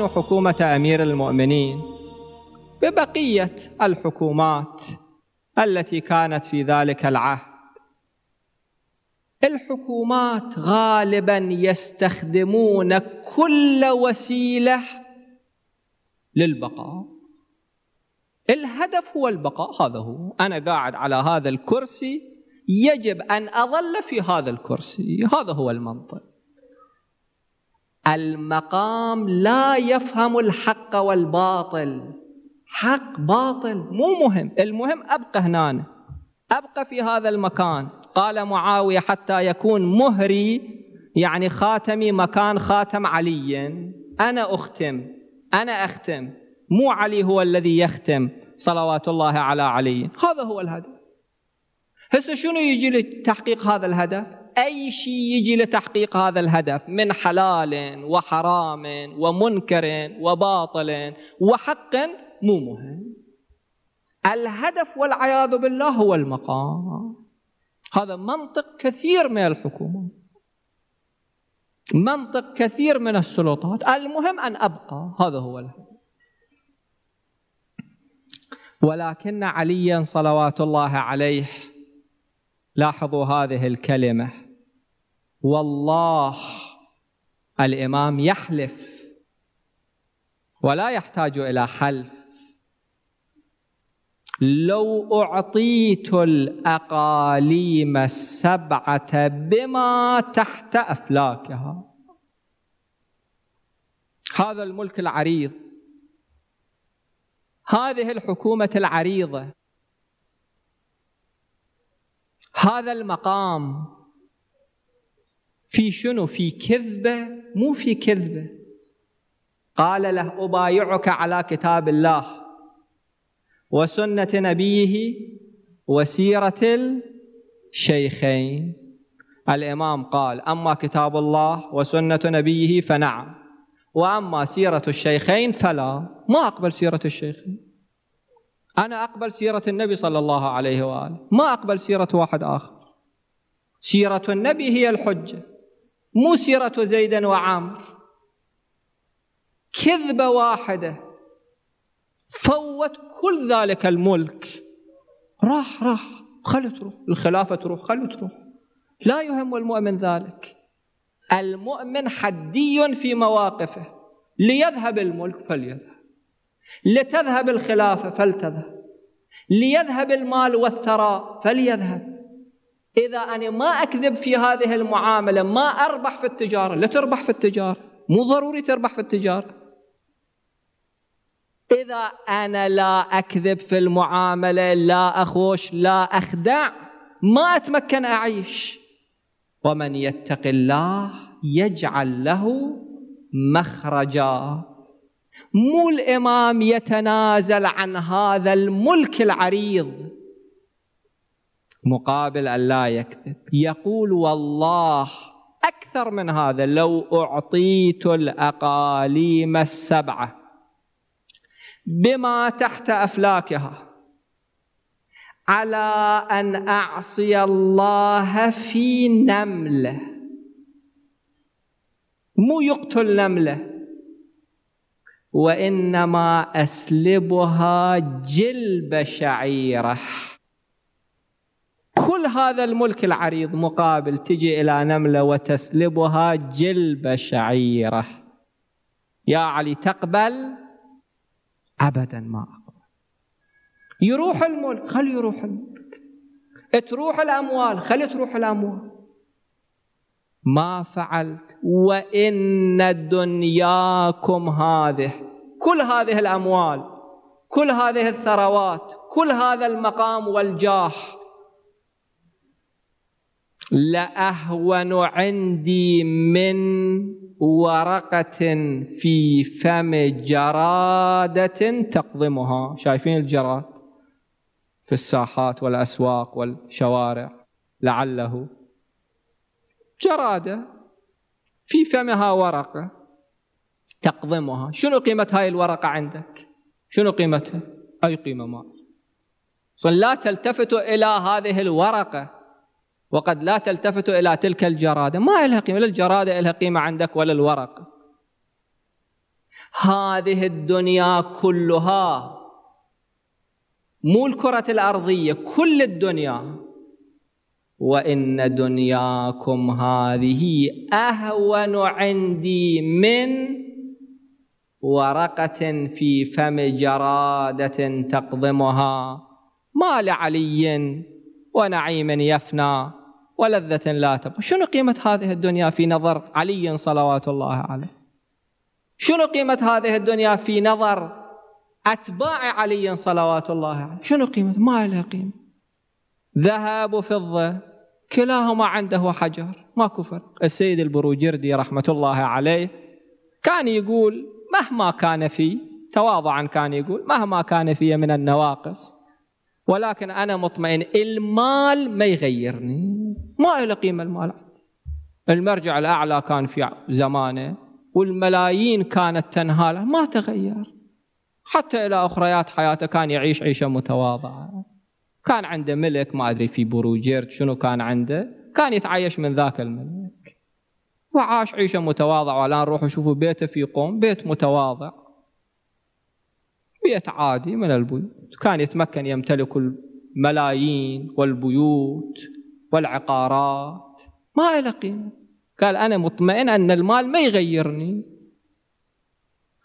يقارن حكومة أمير المؤمنين ببقية الحكومات التي كانت في ذلك العهد الحكومات غالبا يستخدمون كل وسيلة للبقاء الهدف هو البقاء هذا هو أنا قاعد على هذا الكرسي يجب أن أظل في هذا الكرسي هذا هو المنطق المقام لا يفهم الحق والباطل حق باطل مو مهم المهم أبقى هنا أبقى في هذا المكان قال معاوية حتى يكون مهري يعني خاتمي مكان خاتم علي أنا أختم أنا أختم مو علي هو الذي يختم صلوات الله على علي هذا هو الهدف هسه شنو يجي لتحقيق هذا الهدف أي شيء يجي لتحقيق هذا الهدف من حلال وحرام ومنكر وباطل وحق مو مهم الهدف والعياذ بالله هو المقام هذا منطق كثير من الحكومات منطق كثير من السلطات المهم أن أبقى هذا هو الهدف ولكن عليا صلوات الله عليه لاحظوا هذه الكلمه والله الامام يحلف ولا يحتاج الى حلف لو اعطيت الاقاليم السبعه بما تحت افلاكها هذا الملك العريض هذه الحكومه العريضه هذا المقام في شنو في كذبة مو في كذبة قال له أبايعك على كتاب الله وسنة نبيه وسيرة الشيخين الإمام قال أما كتاب الله وسنة نبيه فنعم وأما سيرة الشيخين فلا ما أقبل سيرة الشيخين أنا أقبل سيرة النبي صلى الله عليه وآله ما أقبل سيرة واحد آخر سيرة النبي هي الحجة مو سيرة زيدا وعامر كذبة واحدة فوت كل ذلك الملك راح راح خلوا تروح الخلافة تروح خلوا تروح لا يهم المؤمن ذلك المؤمن حدي في مواقفه ليذهب الملك فليذهب لتذهب الخلافة فلتذهب ليذهب المال والثراء فليذهب إذا أنا ما أكذب في هذه المعاملة ما أربح في التجارة لا تربح في التجارة مو ضروري تربح في التجارة إذا أنا لا أكذب في المعاملة لا أخوش لا أخدع ما أتمكن أعيش ومن يتق الله يجعل له مخرجا مو الإمام يتنازل عن هذا الملك العريض مقابل أن لا يكذب يقول والله أكثر من هذا لو أعطيت الأقاليم السبعة بما تحت أفلاكها على أن أعصي الله في نملة مو يقتل نملة وإنما أسلبها جلب شعيره كل هذا الملك العريض مقابل تجي إلى نملة وتسلبها جلب شعيرة يا علي تقبل أبدا ما أقبل يروح الملك خل يروح الملك تروح الأموال خل تروح الأموال ما فعلت وإن دنياكم هذه كل هذه الأموال كل هذه الثروات كل هذا المقام والجاه لأهون عندي من ورقة في فم جرادة تقضمها شايفين الجراد في الساحات والأسواق والشوارع لعله جرادة في فمها ورقة تقضمها شنو قيمة هاي الورقة عندك شنو قيمتها أي قيمة ما لا تلتفت إلى هذه الورقة وقد لا تلتفت إلى تلك الجرادة ما لها قيمة لا الجرادة لها قيمة عندك ولا الورق هذه الدنيا كلها مو الكرة الأرضية كل الدنيا وإن دنياكم هذه أهون عندي من ورقة في فم جرادة تقضمها ما لعلي ونعيم يفنى ولذة لا تبقى شنو قيمة هذه الدنيا في نظر علي صلوات الله عليه شنو قيمة هذه الدنيا في نظر أتباع علي صلوات الله عليه شنو قيمة ما لها قيمة ذهب وفضة كلاهما عنده حجر ما كفر السيد البروجردي رحمة الله عليه كان يقول مهما كان فيه تواضعا كان يقول مهما كان فيه من النواقص ولكن أنا مطمئن المال ما يغيرني ما له قيمة المال المرجع الأعلى كان في زمانه والملايين كانت تنهاله ما تغير حتى إلى أخريات حياته كان يعيش عيشة متواضعة كان عنده ملك ما أدري في بروجيرت شنو كان عنده كان يتعايش من ذاك الملك وعاش عيشة متواضعة والآن روحوا شوفوا بيته في قوم بيت متواضع بيت عادي من البيوت كان يتمكن يمتلك الملايين والبيوت والعقارات ما له قيمة قال أنا مطمئن أن المال ما يغيرني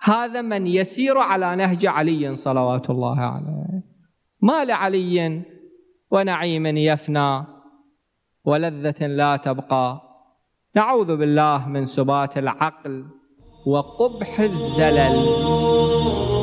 هذا من يسير على نهج علي صلوات الله عليه ما لعلي ونعيم يفنى ولذة لا تبقى نعوذ بالله من سبات العقل وقبح الزلل